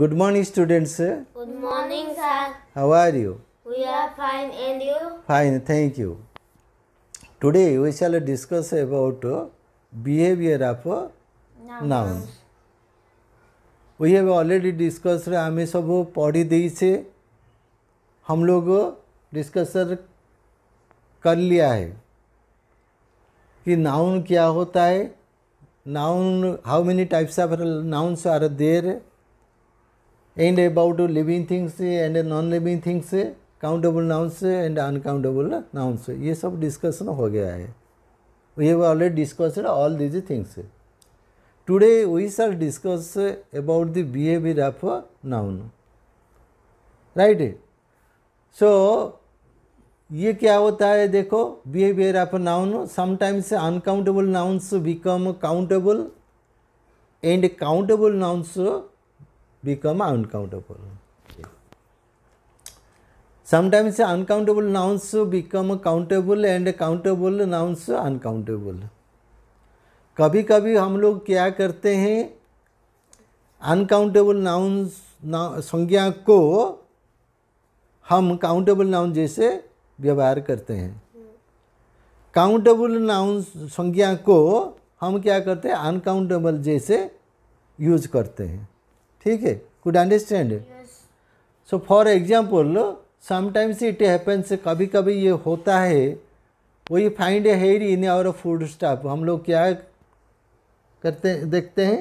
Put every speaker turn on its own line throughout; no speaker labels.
Good morning, students. Good morning, sir. How are you? We are fine, and you? Fine, thank you. Today we shall discuss about behavior of nouns. nouns. We have already discussed हमें सब पढ़ी दी से हम लोग डिस्कसर कर लिया है कि नाउन क्या होता है noun how many types of nouns are there and about living things and non living things countable nouns and uncountable nouns ये सब डिस्कशन हो गया है we have already discussed all these things today we shall discuss about the behaviour of noun right so ये क्या होता है देखो behaviour of noun sometimes uncountable nouns become countable and countable nouns become uncountable. Sometimes uncountable nouns become countable and countable nouns uncountable. कभी कभी हम लोग क्या करते हैं अनकाउंटेबल नाउन्स संज्ञा को हम काउंटेबल नाउन जैसे व्यवहार करते हैं काउंटेबल नाउन संज्ञा को हम क्या करते हैं अनकाउंटेबल जैसे यूज करते हैं ठीक है could understand so for example sometimes it happens कभी कभी ये होता है वही find here in our food stuff हम लोग क्या करते देखते हैं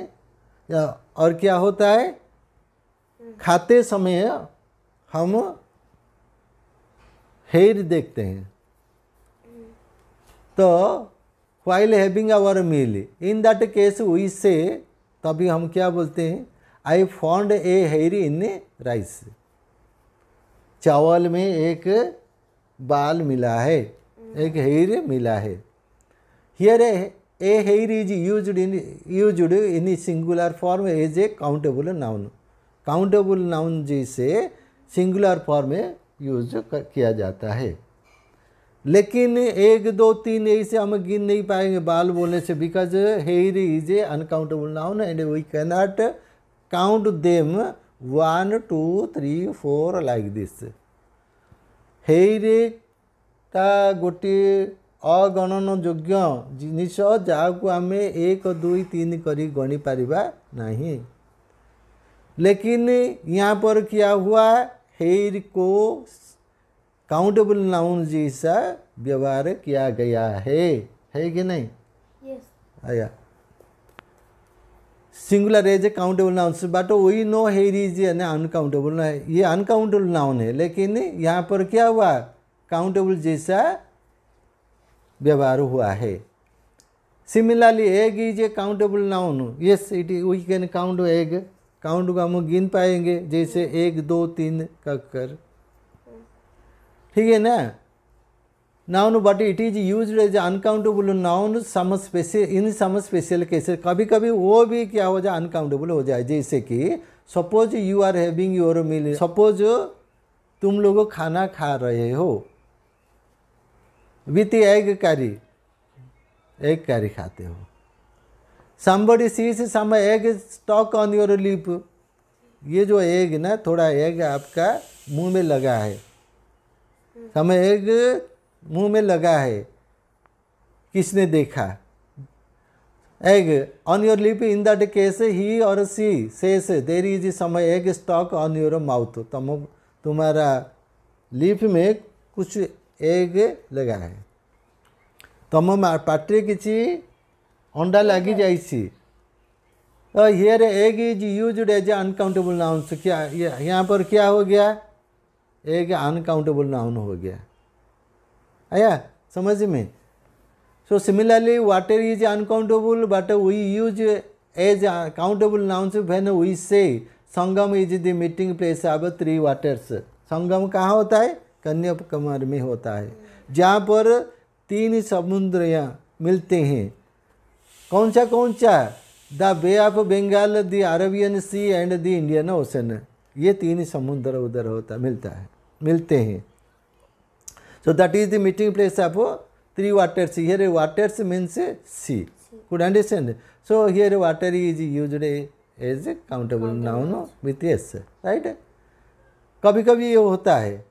या और क्या होता है hmm. खाते समय हम हेयर देखते हैं hmm. तो while having our meal in that case we say तभी हम क्या बोलते हैं आई फाउंड ए हेरी इन राइस चावल में एक बाल मिला है एक हेर मिला है here a hair is use in use in singular form as a countable noun countable noun जैसे सिंगुलर फॉर्म में यूज किया जाता है लेकिन एक दो तीन ऐसे हम गिन नहीं पाएंगे बाल बोलने से because hair is a uncountable noun and we can not count them one, two, three, four like this. goti agonono jogyo jinisho ଜିନିଷ ame ଆମେ ଏକ ଦୁଇ ତିନି କରି ଗଣିପାରିବା ନାହିଁ लेकिन यहाँ पर किया हुआ हेर को काउंटेबल नाउन जैसा व्यवहार किया गया है है कि नहीं yes. आया singular as a countable nouns but we know hair is यानी अनकाउंटेबल ये अनकाउंटेबल नाउन है लेकिन यहाँ पर क्या हुआ काउंटेबल जैसा व्यवहार हुआ है similarly egg is a countable noun yes it we can count egg count को हम गिन पाएंगे जैसे एक दो तीन कर ठीक है ना noun but it is use as uncountable noun some special in some special cases कभी कभी वो भी क्या हो जाए अनकाउंटेबल हो जाए जैसे कि suppose you are having your meal suppose तुम लोग खाना खा रहे हो with egg curry egg curry खाते हो somebody sees some egg stuck on your lip ये जो एग ना थोड़ा एग आपका मुंह में लगा है समय एग मुंह में लगा है किसने देखा egg on your lip in that case he or she says there is some egg stuck on your mouth तुम तुम्हारा लिप में कुछ एग लगा है तुम पाटे किसी अंडा लग जाइए here egg is use as uncountable noun क्या यहाँ पर क्या हो गया एग अनकाउंटेबल नाउन हो गया आया समझ में so similarly water is uncountable but we use as countable nouns when we say Sangam is the meeting place of three waters Sangam कहाँ होता है कन्याकुमार में होता है जहाँ पर तीन समुद्र मिलते हैं कौन सा कौन सा the Bay of Bengal the Arabian Sea and the Indian Ocean ये तीन समुद्र उधर होता मिलता है मिलते हैं So that is the meeting place of three waters. Here waters means sea. Could understand? So here water is used as a countable noun with s, right? कभी कभी ये होता है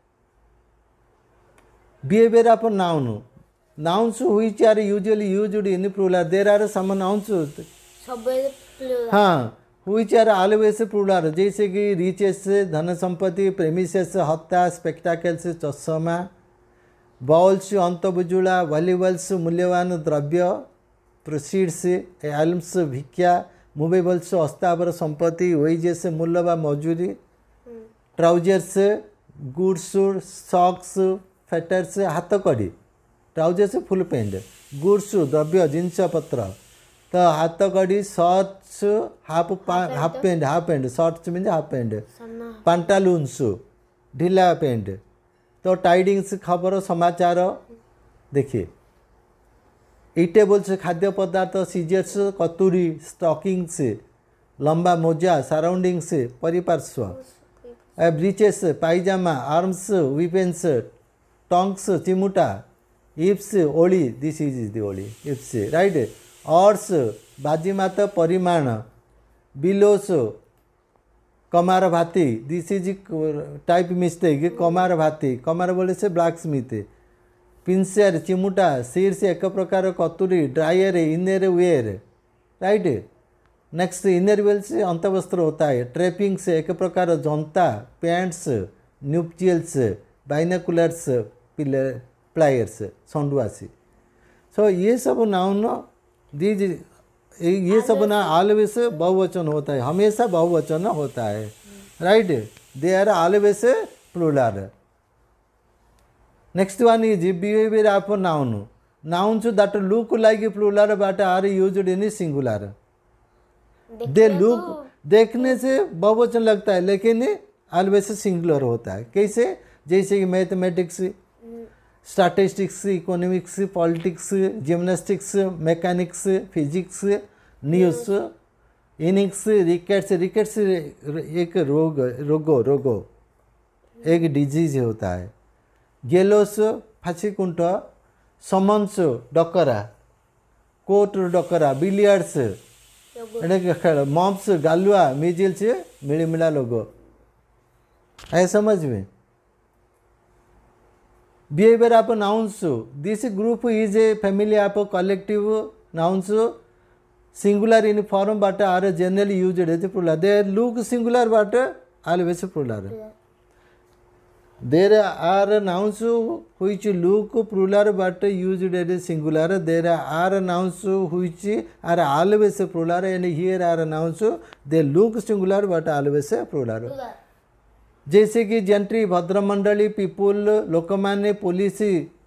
behavior of a noun. Nouns which are usually used in plural. There are some nouns. हाँ हुई are always plural. जैसे कि riches धन संपत्ति, प्रेमिसेस हत्या, स्पेक्टाकल्स चश्मा बाउल्स अंतबुजुला वालीबल्स मूल्यवान द्रव्य प्रोसीड्स एल्म्स भिक्षा मूवेबल्स अस्तावर संपत्ति वेजेस मूल्य व मजूरी ट्राउजर्स गुड्स सॉक्स फेटर्स हाथकड़ी ट्राउजर्स फुल पैंट गुड्स द्रव्य जिनसपत तो हाथ कड़ी shirts half half pant half pant shirts mean half pant pantaloons ढिला पैंट तो टाइडिंग्स खबर समाचार देखिए इटेबल्स खाद्य पदार्थ सीजर्स कतूरी स्टॉकिंग्स लंबा मोजा सराउंडिंग्स परिपार्श्व ब्रिचेस पायजामा आर्म्स वीपेन्स टोंग्स चिमुटा इप्स ओली दिस इज दी ओली इप्स राइट ऑर्स बाजीमात परिमाण बिलोस कमार भाती दिस इज टाइप मिस्टेक कमार भाती कमार बोले से ब्लाक स्मिथ पिंसर चिमुटा सीड्स एक प्रकार कतुरी drawers inner wear right next inner wear से अंतवस्त्र होता है ट्रेपिंग्स एक प्रकार जनता पैंट्स न्यूपचियल्स बाइनाकुलर्स प्लायर्स संडुआसी सो so, ये सब नाउन दीज ये सब ना ऑलवेज बहुवचन होता है हमेशा बहुवचन होता है right they are always plural next one is behaviour of noun noun so that look like plural but are used in singular they look देखने से बहुवचन लगता है लेकिन ऑलवेज सिंगुलर होता है कैसे जैसे कि mathematics statistics economics politics gymnastics mechanics physics news innings rickets rickets एक रोग रोगो रोगो एक डिजीज होता है गेलोस फांसीकुंट समन्स डकरा कोट डकरा बिलियर्ड्स खेल मॉम्स गालुआ मिजिल्स मिलमिला लोग है समझ में behavior of nouns this group is a family of collective nouns singular in form but are generally used as plural they look singular but always plural yeah. there are nouns which look plural but used as singular there are nouns which are always plural and here are nouns they look singular but always plural yeah. जैसे कि gentry भद्रमंडली people लोक मैंने police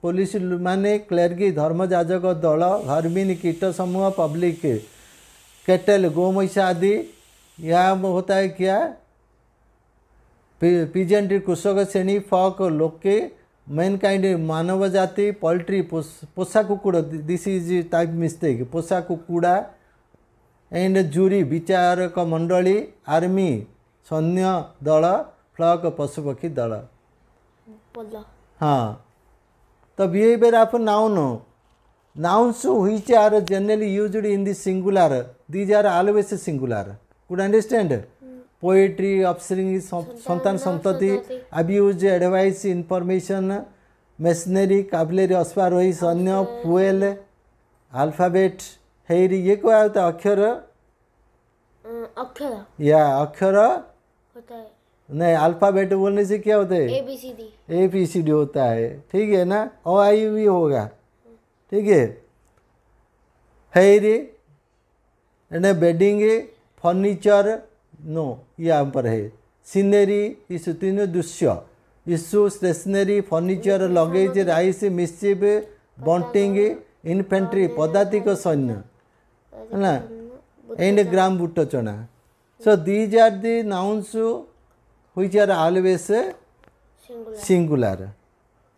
police मैंने clergy धर्मजाजक दल vermin कीट समूह public kettle गोमैसा आदि यह होता है क्या पीजेंट्री कृषक श्रेणी फक लोके मेन काइंड मानव जाति पोल्ट्री पोषा कुकुड़ दिस इज टाइप मिस्टेक पोषा कुकुड़ा एंड जूरी विचारक मंडली आर्मी सैन्य दल फ्लक पशुपक्षी दल हाँ तो behaviour of noun nouns which are generally use in the singular these are always singular could understand hmm. Poetry offspring संतान सतति abuse advice information masonry cavalry अश्वारोही सैन्य फुएल आल्फाबेट हेरी ये क्या अक्षर अं, अक्षर या अक्षर नहीं अल्फ़ाबेट बोलने से क्या होता है ए पी सी डी होता है ठीक है ना ओ आई भी होगा ठीक है रे ना बेडिंग फर्नीचर नो यहाँ पर है सीनरी इस तीनों दृश्य issue stationery furniture luggage rice mischief bunting infantry पदातिक सैन्य है ना एंड ग्राम बुट चना so these are the nouns which are always singular. singular.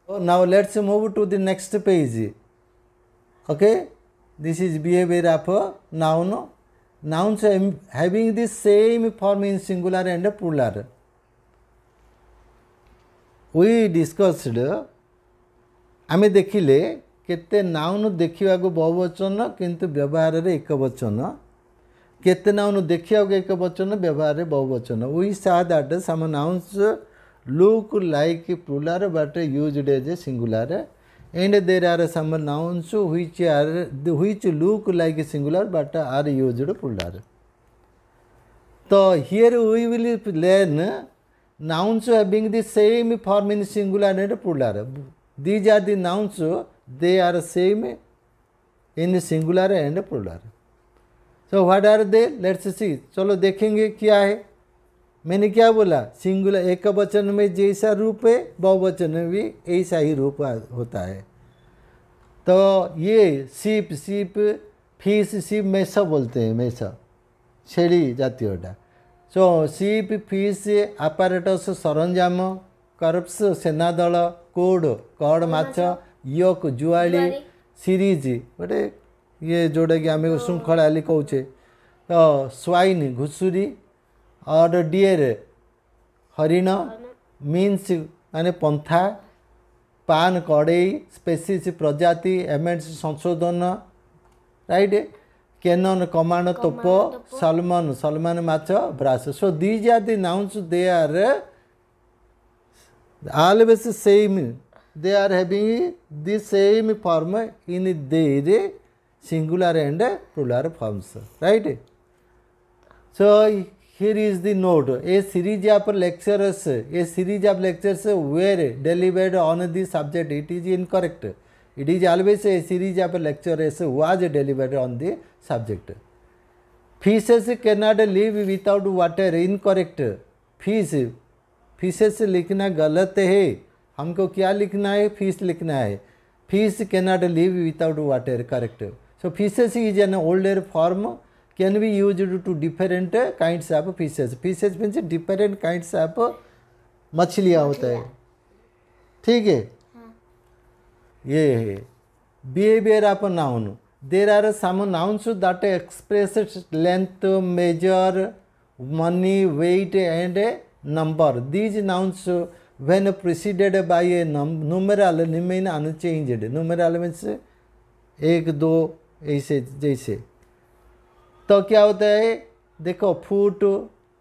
So now let's move to the next page. Okay, this is behavior of a noun. Nouns having the same form in singular and plural. We discussed. ଆମେ ଦେଖିଲେ କେତେ noun ଦେଖିବାକୁ ବହୁବଚନ କିନ୍ତୁ ବ୍ୟବହାରରେ ଏକବଚନ केतना noun देखिया एक बचन व्यवहार बहुवचन वी सात आठ look like plural but use as a singular and there are some nouns which are which look like singular but are use plural तो here we will learn nouns having the same form in singular and plural. These are the nouns, they are same in singular and तो what are they let's see चलो देखेंगे क्या है मैंने क्या बोला singular एक वचन में जैसा रूप है बहुवचन में भी ऐसा ही रूप होता है तो ये सीप सीप फिश सीप मैसा बोलते हैं मैसा छेड़ी जाती होटा सो सीप फीस आपारेटस सरंजाम करप्स दल कोड कड़ माछ यक जुआली सीरीज गोटे ये कि आम श्रृंखला कौचे तो स्वाइन घुसुरी और डीएर हरिण मीनस मान पंथा पान कड़ई स्पेसीस प्रजाति एमेंट्स संशोधन रईट केनन कमांड तोप सलमन सलमन माछ ब्रास सो दी जाति nouns they are always same they are having the same form in their singular and plural forms right so here is the note a series of lectures a series of lectures were delivered on the subject it is incorrect it is always a series of lectures was delivered on the subject fishes cannot live without water incorrect fish fishes likhna galat hai humko kya likhna hai fish likhna hai fish cannot live without water correct So pieces is an older form can be use to different kinds of fishes fishes means different kinds of मछलियाँ होता है ठीक है ये है behaviour of noun there are some nouns that express length measure money weight and number these nouns when preceded by a नम numeral remain unchanged numeral means एक दो ऐसे जैसे तो क्या होता है देखो foot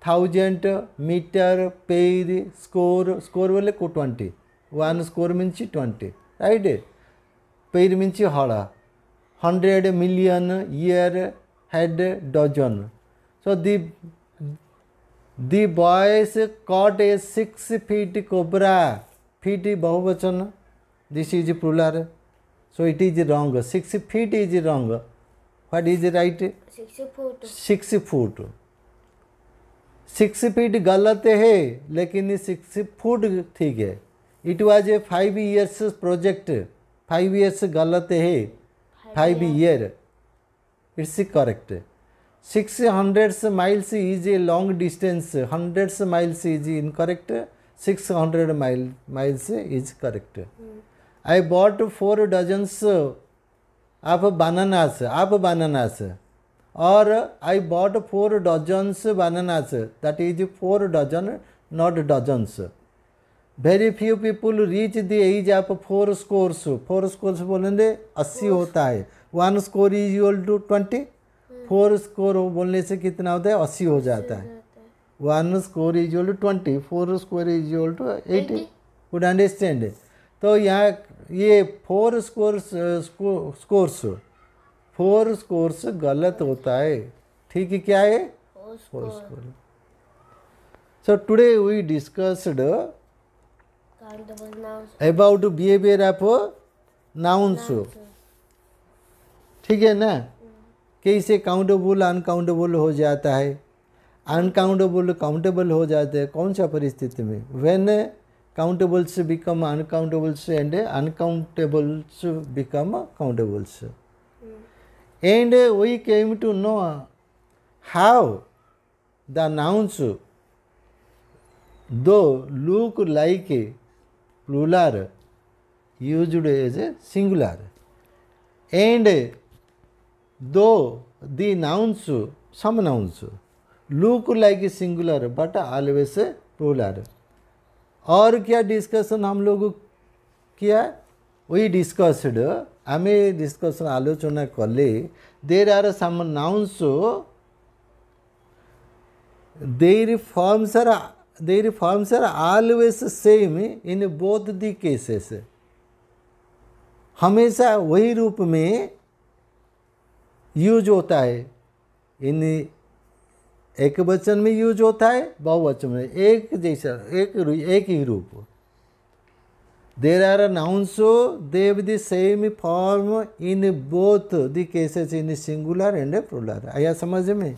thousand metre pair score score बोले को twenty one score means twenty right pair means हड़ hundred million year head dozen so the the boys cut a six feet cobra feet बहुवचन this is plural So it is wrong. Six feet is wrong. What is right? Six foot. Six foot. Six feet गलत है लेकिन six foot ठीक है it was a five years project five years गलत है five year it's correct six hundreds miles is a long distance hundreds miles is incorrect six hundred mile miles is correct I bought four dozens of bananas, of bananas, or I bought four dozens bananas. That is four dozen, not dozens. Very few people reach the age of four scores four scores बोलेंगे अस्सी होता है one score is equal to twenty four score बोलने से कितना होता है अस्सी हो जाता है one score is equal to twenty four score is equal to eighty would understand तो यहाँ ये four scores scores four scores गलत होता है ठीक है क्या है four score so today we discussed about behaviour of nouns ठीक है ना कैसे काउंटेबल अनकाउंटेबल हो जाता है अनकाउंटेबल काउंटेबल हो जाते हैं कौन सा परिस्थिति में when countables become uncountables and uncountables become countables and we came to know have the nouns those look like plural used as a singular and those the nouns some nouns look like singular but always plural और क्या discussion हम लोग किया वही डिस्कसड हमें discussion आलोचना कले there are some nouns their forms are their forms are always same in both the cases हमेशा वही रूप में यूज होता है इन एक वचन में यूज होता है बहुवचन में एक जैसा एक एक ही रूप there are a nouns they've the same form in both the cases in singular and plural आया समझ में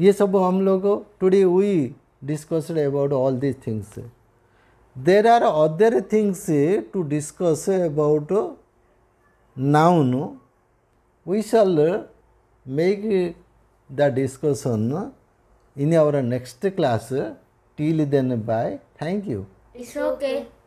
ये सब हम लोग today we discussed about all these things there are other things to discuss about noun we shall uh, make uh, the discussion uh, in our next class. Till then, bye. Thank you. It's okay.